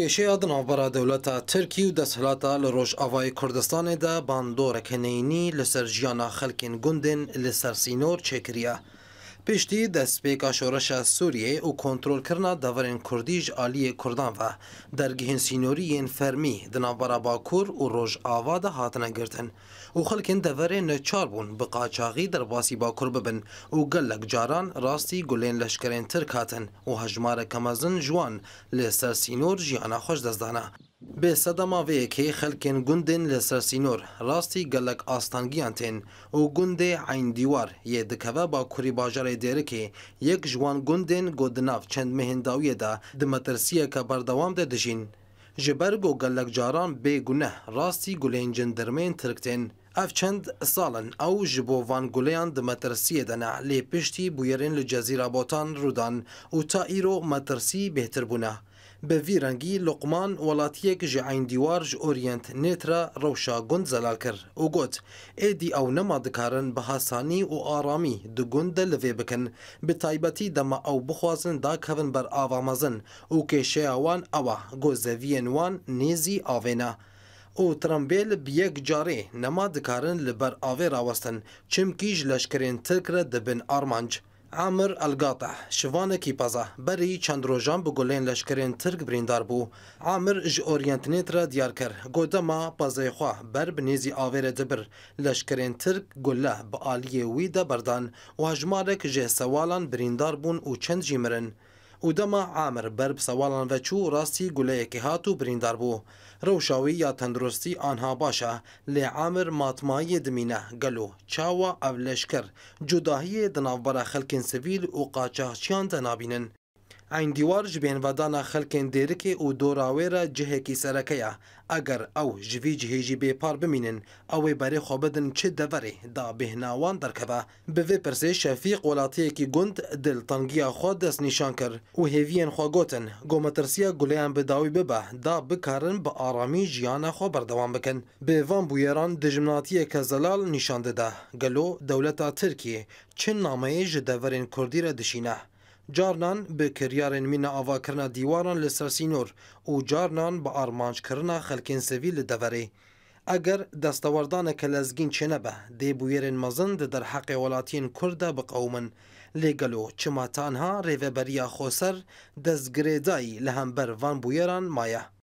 کێشەیە دناوبەرە دەولەتە ترکی و دەسهلاتە لە ڕۆژئاوای کوردستانی دا باندۆرەکەنینی لەسەر ژیانە خەلکین گوندن لەسەر سینۆر چێکریە. پشتی دستپیکا شورش سوریه و کنترل کرنا دورین کردیج آلی کردان و درگهین سینوریین فرمی دنابرا باکور و روژ آوا ده هاتنه گرتن و خلکن دورین نچار بون بقاچاقی در باسی باکور ببن و گلک جاران راستی گلین لشکرین ترک هاتن و هجمار کمازن جوان لسر سینور جیانا خوش دزدانه به صدما وی که خلکن گوندن لسر سینور راستی گلک آستانگیان تین او گوند عین دیوار یه دکوه با کوری باجار دیره که یک جوان گوندن گودناف چند مهنداویه دا دمترسیه که بردوام ده دجین جبرگو گلک جاران بی گنه راستی گلین جندرمین ترکتین ئەف چەند ساڵن ئەو ji بۆ ڤانگولەیان di metirسiyê de ne lê piştî bûyerên li cezîrabotan rûdan û ta îro metirsî bêhtir bûne. Bi vî rengî Loqman welatiyek ji eyndîwar ji Oryent Nêtre rewşa gund zelal kir û got êdî ew nema dikarin bi hesanî û aramî di gund de li vê bikin bi taybetî dema ew bixwazin dakevin ber avamezin û kêşeya wan ew e got zeviyên wan nêzî avêne. û Trumpê li bi yek carê nema dikarin li ber avê rawestin çimkî ji leşkerên Tirk re dibin armanc. Amir Elgateh, şivanekî peza, berî çend rojan bi golên leşkerên Tirk birîndar bû. Amir ji oryentinê re diyar kir, godema pezeyê xwe ber bi nêzî avê re dibir. Leşkerên Tirk gulle bi aliyê wî de berdan, û hejmarek ji sewalan birîndar bûn û çend jî mirin. و دەما عامر بەر سەواڵان بەچوو و ڕاستی گولەیەکی هات و بریندار بوو ڕەوشاوی یا تەندروستی آنها باشە لێ عامر ماتمایە دمینە گەل و چاوە ئەو لەشکر جوداهیە دناوبەرە خەلکن سڤیل و قاچاقچیان دەنابینن ئایندیوار ji bênvedana xelkên dêrikê û dorawê re cihekî sereke ye eger ew ji vî cihê jî bêpar bimînin ew ê berê xwe bidin çi deverê da bêhnawan derkeve bi vê pirsê şefîq welatiyekî gund diltangiya xwe dest nîşan kir û hêviyên xwe gotin gometirsiya guleyên bi dawî bibe da bikarin bi aramî jiyana xwe berdewam bikin bi van bûyeran di jimnatiyeke zelal nîşan dide gelo dewleta tirkiyê çi nameyê ji deverên kurdî re dişîne جارنان به کریارن مینا آواکرنا دیواران لسر سینور و جارنان به آرمانج کرنا خلکین سویل دوره اگر دستاوردان کلزگین چه نبه دی بویرن مزند در حق ولاتین کرد به قومن لگلو چما تانها ریوبریا خوسر دزگریدای لهمبر وان بویران مایه